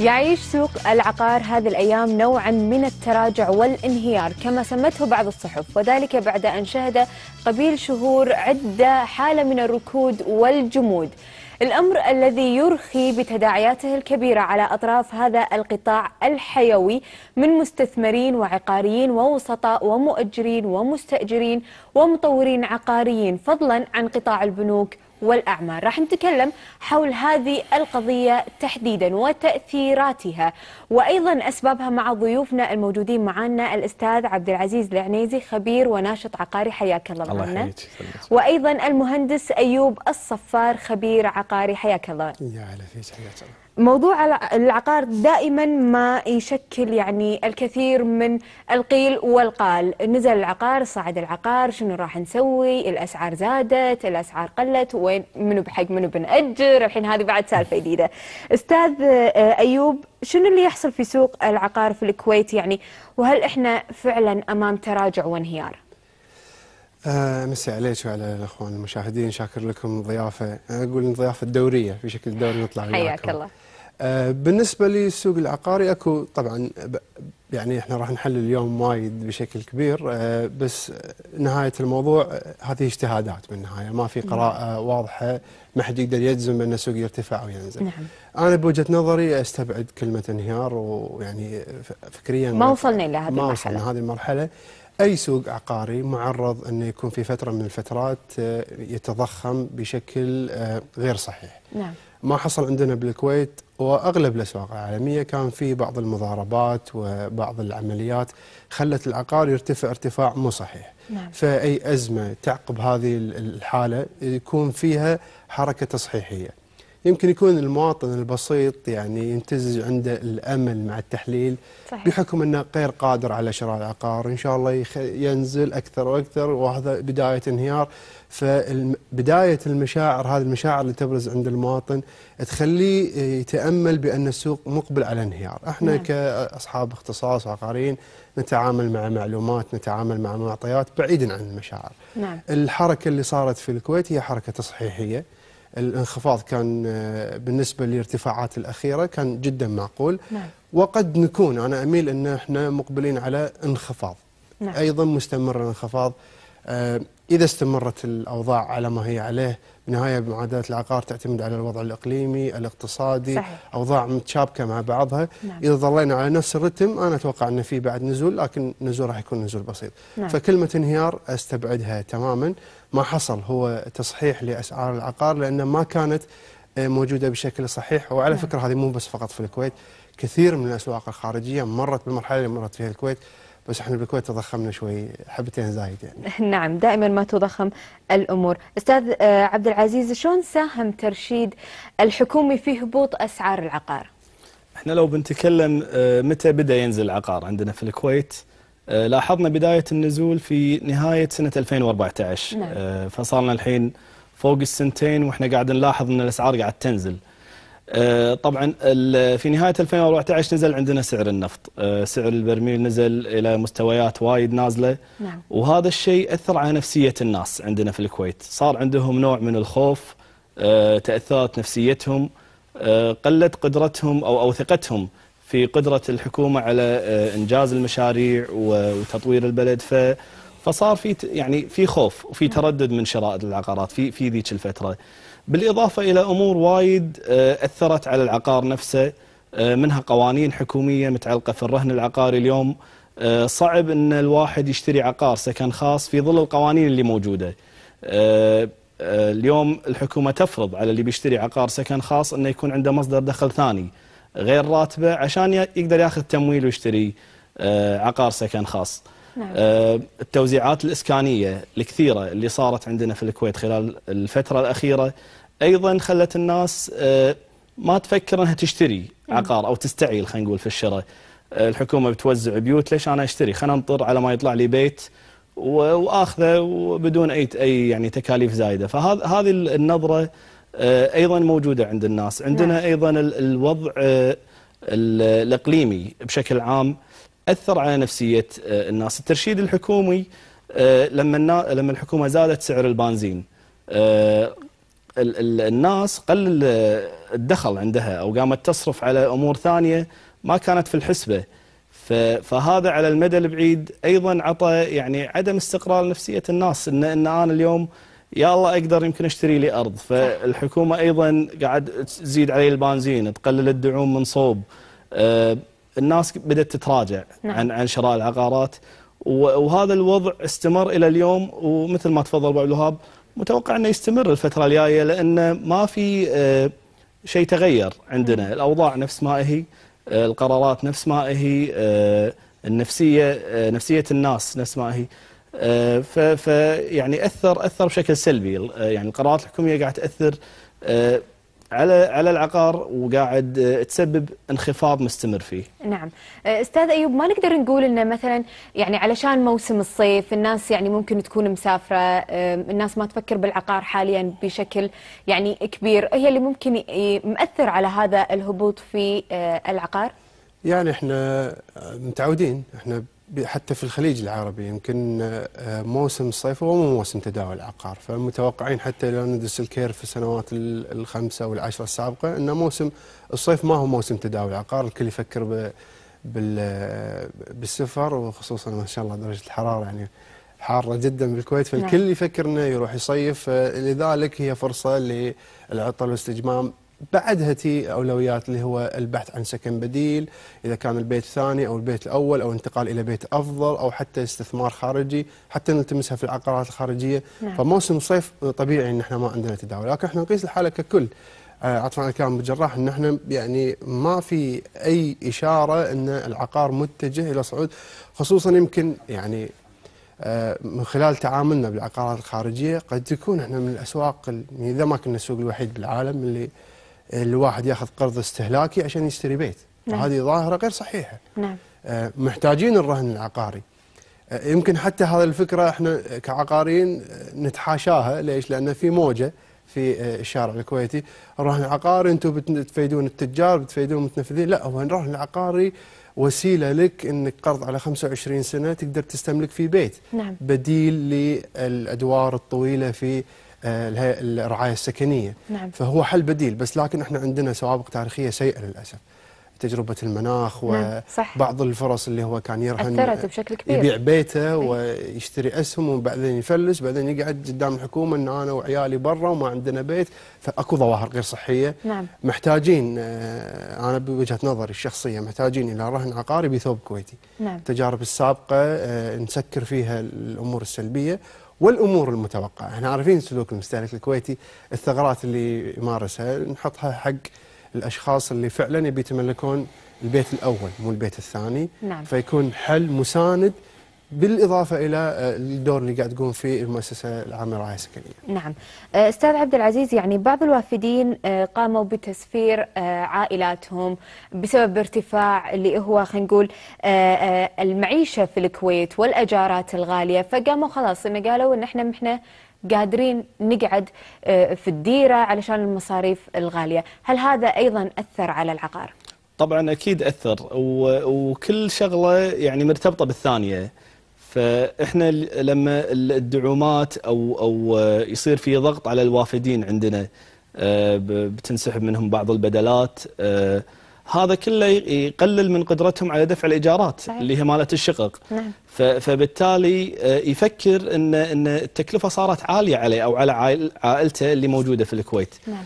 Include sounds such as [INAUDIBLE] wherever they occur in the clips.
يعيش سوق العقار هذه الأيام نوعا من التراجع والانهيار كما سمته بعض الصحف وذلك بعد أن شهد قبيل شهور عدة حالة من الركود والجمود الأمر الذي يرخي بتداعياته الكبيرة على أطراف هذا القطاع الحيوي من مستثمرين وعقاريين ووسطاء ومؤجرين ومستأجرين ومطورين عقاريين فضلا عن قطاع البنوك والأعمال راح نتكلم حول هذه القضية تحديدا وتأثيراتها وأيضا أسبابها مع ضيوفنا الموجودين معنا الأستاذ عبد العزيز العنيزي خبير وناشط عقاري حياك الله معنا وأيضا المهندس أيوب الصفار خبير عقاري حياك الله يا هلا فيك حياك الله موضوع العقار دائما ما يشكل يعني الكثير من القيل والقال نزل العقار صعد العقار شنو راح نسوي الأسعار زادت الأسعار قلت وين منو بحق منو بنأجر الحين هذه بعد سالفة جديدة أستاذ آه، أيوب شنو اللي يحصل في سوق العقار في الكويت يعني وهل إحنا فعلا أمام تراجع وانهيار آه، مسي عليك وعلى الاخوان المشاهدين شاكر لكم ضيافه اقول ضيافه دوريه في شكل دوري نطلع حياك الله آه، بالنسبه للسوق العقاري اكو طبعا يعني احنا راح نحلل اليوم وايد بشكل كبير آه، بس نهايه الموضوع هذه اجتهادات بالنهايه ما في نعم. قراءه واضحه ما حد يقدر يجزم بان السوق يرتفع او ينزل نعم. انا بوجهه نظري استبعد كلمه انهيار ويعني فكريا ما وصلنا الى هذه المرحله ما وصلنا هذه المرحله أي سوق عقاري معرض أنه يكون في فترة من الفترات آه، يتضخم بشكل آه، غير صحيح نعم. ما حصل عندنا بالكويت وأغلب الأسواق العالمية كان في بعض المضاربات وبعض العمليات خلت العقار يرتفع ارتفاع مو صحيح نعم. فأي أزمة تعقب هذه الحالة يكون فيها حركة تصحيحية يمكن يكون المواطن البسيط يعني ينتزج عنده الامل مع التحليل صحيح. بحكم انه غير قادر على شراء العقار ان شاء الله ينزل اكثر واكثر وهذا بدايه انهيار فبدايه المشاعر هذه المشاعر اللي تبرز عند المواطن تخليه يتامل بان السوق مقبل على انهيار احنا نعم. كاصحاب اختصاص عقاريين نتعامل مع معلومات نتعامل مع معطيات بعيدا عن المشاعر نعم. الحركه اللي صارت في الكويت هي حركه تصحيحيه الانخفاض كان آه، بالنسبة للارتفاعات الأخيرة كان جدا معقول نعم. وقد نكون أنا أميل أن احنا مقبلين على انخفاض نعم. أيضا مستمر الانخفاض آه، إذا استمرت الأوضاع على ما هي عليه بنهاية معادلة العقار تعتمد على الوضع الإقليمي الاقتصادي صحيح. أوضاع متشابكة مع بعضها نعم. إذا ظلينا على نفس الرتم أنا أتوقع أن في بعد نزول لكن نزول راح يكون نزول بسيط نعم. فكلمة انهيار أستبعدها تماما ما حصل هو تصحيح لأسعار العقار لأن ما كانت آه، موجودة بشكل صحيح وعلى نعم. فكرة هذه مو بس فقط في الكويت كثير من الأسواق الخارجية مرت بالمرحلة اللي مرت فيها الكويت بس احنا بالكويت تضخمنا شوي حبتين زايد يعني [LAUGHS] نعم دائما ما تضخم الامور استاذ آه، عبد العزيز شلون ساهم ترشيد الحكومي في هبوط اسعار العقار احنا لو بنتكلم آه، متى بدا ينزل العقار عندنا في الكويت آه، لاحظنا بدايه النزول في نهايه سنه 2014 نعم. فصارنا الحين فوق السنتين واحنا قاعد نلاحظ ان الاسعار قاعد تنزل آه، طبعا في نهايه 2014 نزل عندنا سعر النفط، آه، سعر البرميل نزل الى مستويات وايد نازله نعم. وهذا الشيء اثر على نفسيه الناس عندنا في الكويت، صار عندهم نوع من الخوف آه، تاثرت نفسيتهم قلت قدرتهم او او ثقتهم في قدره الحكومه على انجاز المشاريع وتطوير البلد ف فصار في يعني في خوف وفي تردد من شراء العقارات في في ذيك الفتره. بالإضافة إلى أمور وايد آه، أثرت على العقار نفسه آه، منها قوانين حكومية متعلقة في الرهن العقاري اليوم آه، صعب أن الواحد يشتري عقار سكن خاص في ظل القوانين اللي موجودة اليوم الحكومة تفرض على اللي بيشتري عقار سكن خاص أنه يكون عنده مصدر دخل ثاني غير راتبه عشان يقدر ياخذ تمويل ويشتري عقار سكن خاص نعم. آه، التوزيعات الإسكانية الكثيرة اللي صارت عندنا في الكويت خلال الفترة الأخيرة أيضا خلت الناس آه، ما تفكر أنها تشتري نعم. عقار أو تستعيل خلينا نقول في الشراء آه، الحكومة بتوزع بيوت ليش أنا أشتري خلينا ننطر على ما يطلع لي بيت واخذه وبدون اي اي يعني تكاليف زايده فهذه هذه النظره ايضا موجوده عند الناس عندنا نعم. ايضا الوضع الاقليمي بشكل عام أثر على نفسية آه، الناس الترشيد الحكومي آه، لما لما الحكومة زادت سعر البنزين آه، الناس قل الدخل عندها أو قامت تصرف على أمور ثانية ما كانت في الحسبة فهذا على المدى البعيد أيضا عطى يعني عدم استقرار نفسية الناس إن, إن أنا اليوم يا الله اقدر يمكن اشتري لي ارض فالحكومه ايضا قاعد تزيد علي البنزين تقلل الدعوم من صوب الناس بدأت تتراجع نعم. عن عن شراء العقارات وهذا الوضع استمر إلى اليوم ومثل ما تفضل أبو الوهاب متوقع أنه يستمر الفترة الجاية لأن ما في آه، شيء تغير عندنا نعم. الأوضاع نفس ما هي آه، القرارات نفس ما هي آه، النفسية نفسية الناس نفس ما هي ف, يعني أثر أثر بشكل سلبي يعني القرارات الحكومية قاعد تأثر على على العقار وقاعد آه، تسبب انخفاض مستمر فيه. نعم، آه، استاذ ايوب ما نقدر نقول انه مثلا يعني علشان موسم الصيف الناس يعني ممكن تكون مسافره، آه، الناس ما تفكر بالعقار حاليا بشكل يعني كبير، هي اللي ممكن مأثر على هذا الهبوط في العقار؟ يعني احنا متعودين احنا حتى في الخليج العربي يمكن آه، موسم الصيف هو مو موسم تداول العقار فمتوقعين حتى لو ندرس الكير في السنوات الخمسة والعشرة السابقة أن موسم الصيف ما هو موسم تداول العقار الكل يفكر بالسفر وخصوصا ما شاء الله درجة الحرارة يعني حارة جدا بالكويت فالكل نعم. يفكر أنه يروح يصيف آه، لذلك هي فرصة للعطل والاستجمام بعدها تي اولويات اللي هو البحث عن سكن بديل اذا كان البيت الثاني او البيت الاول او انتقال الى بيت افضل او حتى استثمار خارجي حتى نلتمسها في العقارات الخارجيه نعم. فموسم الصيف طبيعي ان احنا ما عندنا تداول لكن احنا نقيس الحاله ككل آه، عطفا على كلام الجراح ان احنا يعني ما في اي اشاره ان العقار متجه الى صعود خصوصا يمكن يعني آه، من خلال تعاملنا بالعقارات الخارجيه قد تكون احنا من الاسواق يعني اذا ما كنا السوق الوحيد بالعالم اللي الواحد ياخذ قرض استهلاكي عشان يشتري بيت نعم. هذه ظاهره غير صحيحه نعم. آه، محتاجين الرهن العقاري آه، يمكن حتى هذه الفكره احنا كعقاريين آه، نتحاشاها ليش لان في موجه في الشارع الكويتي الرهن العقاري انتم بتفيدون التجار بتفيدون المتنفذين لا هو الرهن العقاري وسيله لك انك قرض على 25 سنه تقدر تستملك فيه بيت نعم. بديل للادوار الطويله في آه، الرعايه السكنيه نعم. فهو حل بديل بس لكن احنا عندنا سوابق تاريخيه سيئه للاسف تجربه المناخ نعم. وبعض الفرص اللي هو كان يرهن اثرت بشكل كبير يبيع بيته ويشتري اسهم وبعدين يفلس بعدين يقعد قدام الحكومه ان انا وعيالي برا وما عندنا بيت فاكو ظواهر غير صحيه نعم. محتاجين آه، انا بوجهه نظري الشخصيه محتاجين الى رهن عقاري بثوب كويتي نعم. التجارب السابقه آه، نسكر فيها الامور السلبيه والامور المتوقعه، احنا عارفين سلوك المستهلك الكويتي، الثغرات اللي يمارسها نحطها حق الاشخاص اللي فعلا يبي يتملكون البيت الاول مو البيت الثاني نعم. فيكون حل مساند بالاضافه الى آه، الدور اللي قاعد تقوم فيه المؤسسه العامه للرعايه السكنيه. نعم. آه، استاذ عبد العزيز يعني بعض الوافدين آه، قاموا بتسفير عائلاتهم بسبب ارتفاع اللي هو خلينا نقول المعيشه في الكويت والاجارات الغاليه فقاموا خلاص انه قالوا ان احنا احنا قادرين نقعد في الديره علشان المصاريف الغاليه، هل هذا ايضا اثر على العقار؟ طبعا اكيد اثر وكل شغله يعني مرتبطه بالثانيه فاحنا لما الدعومات او او آه، يصير في ضغط على الوافدين عندنا آه، بتنسحب منهم بعض البدلات آه، هذا كله يقلل من قدرتهم على دفع الايجارات صحيح. اللي هي مالت الشقق نعم. فبالتالي يفكر ان ان التكلفه صارت عاليه عليه او على عائلته اللي موجوده في الكويت نعم.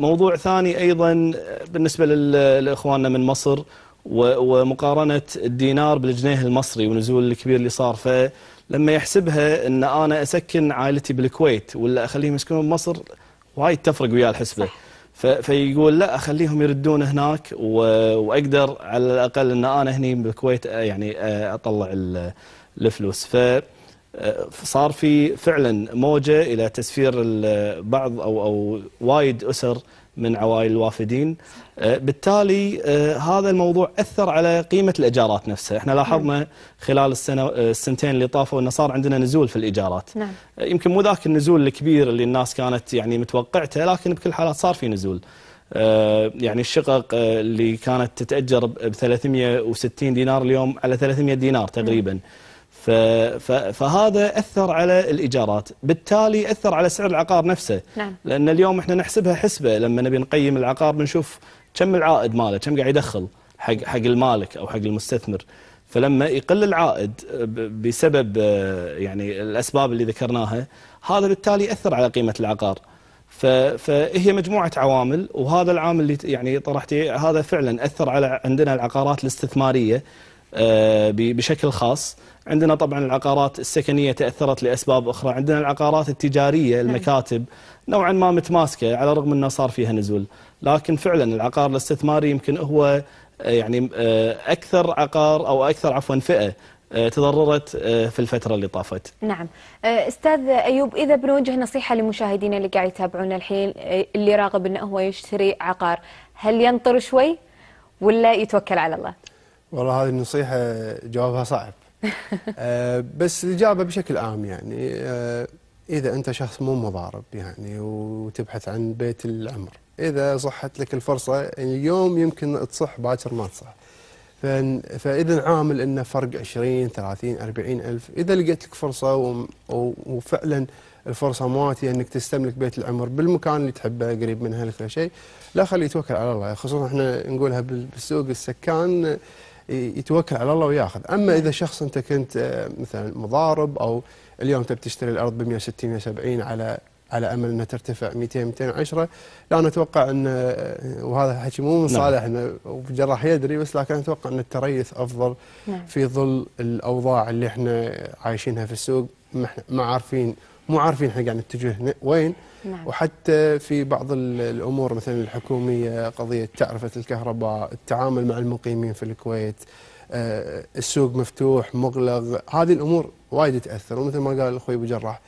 موضوع ثاني ايضا بالنسبه لاخواننا من مصر ومقارنة الدينار بالجنيه المصري والنزول الكبير اللي صار فلما يحسبها أن أنا أسكن عائلتي بالكويت ولا أخليهم يسكنون بمصر وايد تفرق وياه الحسبة صح. فيقول لا اخليهم يردون هناك واقدر على الاقل ان انا هني بالكويت آه، يعني آه، اطلع الفلوس ف آه، صار في فعلا موجه الى تسفير بعض او او وايد اسر من عوائل الوافدين آه، بالتالي آه، هذا الموضوع أثر على قيمة الإيجارات نفسها احنا لاحظنا نعم. خلال السنة آه، السنتين اللي طافوا أنه صار عندنا نزول في الإيجارات نعم. يمكن مو ذاك النزول الكبير اللي الناس كانت يعني متوقعته لكن بكل حالات صار في نزول يعني الشقق اللي كانت تتأجر ب 360 دينار اليوم على 300 دينار تقريبا نعم. فهذا أثر على الإيجارات بالتالي أثر على سعر العقار نفسه نعم. لأن اليوم إحنا نحسبها حسبة لما نبي نقيم العقار بنشوف كم العائد ماله كم قاعد يدخل حق حق المالك أو حق المستثمر فلما يقل العائد بسبب يعني الأسباب اللي ذكرناها هذا بالتالي أثر على قيمة العقار فهي مجموعة عوامل وهذا العامل اللي يعني طرحتي هذا فعلا أثر على عندنا العقارات الاستثمارية آه، بشكل خاص عندنا طبعا العقارات السكنية تأثرت لأسباب أخرى عندنا العقارات التجارية نعم. المكاتب نوعا ما متماسكة على الرغم أنه صار فيها نزول لكن فعلا العقار الاستثماري يمكن هو آه، يعني آه، أكثر عقار أو أكثر عفوا فئة تضررت في الفترة اللي طافت نعم أستاذ أيوب إذا بنوجه نصيحة لمشاهدينا اللي قاعد يتابعونا الحين اللي راغب أنه هو يشتري عقار هل ينطر شوي ولا يتوكل على الله؟ والله هذه النصيحة جوابها صعب [LAUGHS] أه بس الإجابة بشكل عام يعني أه إذا أنت شخص مو مضارب يعني وتبحث عن بيت العمر إذا صحت لك الفرصة اليوم يمكن تصح باكر ما تصح فإذا عامل أنه فرق 20 30 40 ألف إذا لقيت لك فرصة وفعلا الفرصة مواتية أنك تستملك بيت العمر بالمكان اللي تحبه قريب من أهلك ولا شيء لا خلي يتوكل على الله خصوصا احنا نقولها بالسوق السكان يتوكل على الله وياخذ اما اذا شخص انت كنت آه، مثلا مضارب او اليوم تبي تشتري الارض ب 160 170 على على امل انها ترتفع 200 210 لا انا اتوقع ان آه، وهذا حكي مو من نعم. صالحنا وجراح يدري بس لكن اتوقع ان التريث افضل نعم. في ظل الاوضاع اللي احنا عايشينها في السوق ما عارفين مو عارفين احنا قاعد نتجه وين نعم. وحتى في بعض الأمور مثلا الحكومية قضية تعرفة الكهرباء التعامل مع المقيمين في الكويت آه، السوق مفتوح مغلق هذه الأمور وايد تأثر ومثل ما قال أخوي أبو جراح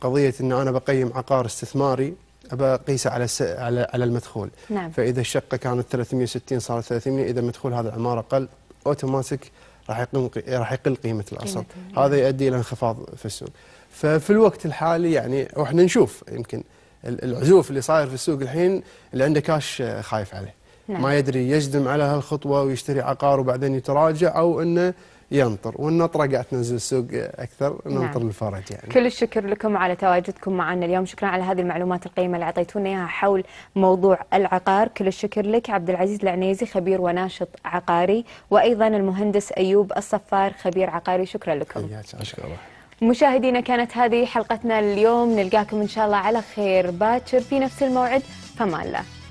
قضية أن أنا بقيم عقار استثماري ابى اقيسه على س... على على المدخول نعم. فاذا الشقه كانت 360 صارت 300 اذا مدخول هذا العماره قل اوتوماتيك راح يقل راح يقل قيمه الاصل نعم. هذا يؤدي الى انخفاض في السوق ففي الوقت الحالي يعني واحنا نشوف يمكن العزوف اللي صاير في السوق الحين اللي عنده كاش خايف عليه نعم. ما يدري يجدم على هالخطوه ويشتري عقار وبعدين يتراجع او انه ينطر والنطره قاعد تنزل السوق اكثر نعم. ننطر نعم. الفرج يعني كل الشكر لكم على تواجدكم معنا اليوم شكرا على هذه المعلومات القيمه اللي اعطيتونا اياها حول موضوع العقار كل الشكر لك عبد العزيز العنيزي خبير وناشط عقاري وايضا المهندس ايوب الصفار خبير عقاري شكرا لكم شكرا مشاهدينا كانت هذه حلقتنا اليوم نلقاكم إن شاء الله على خير باكر في نفس الموعد فما الله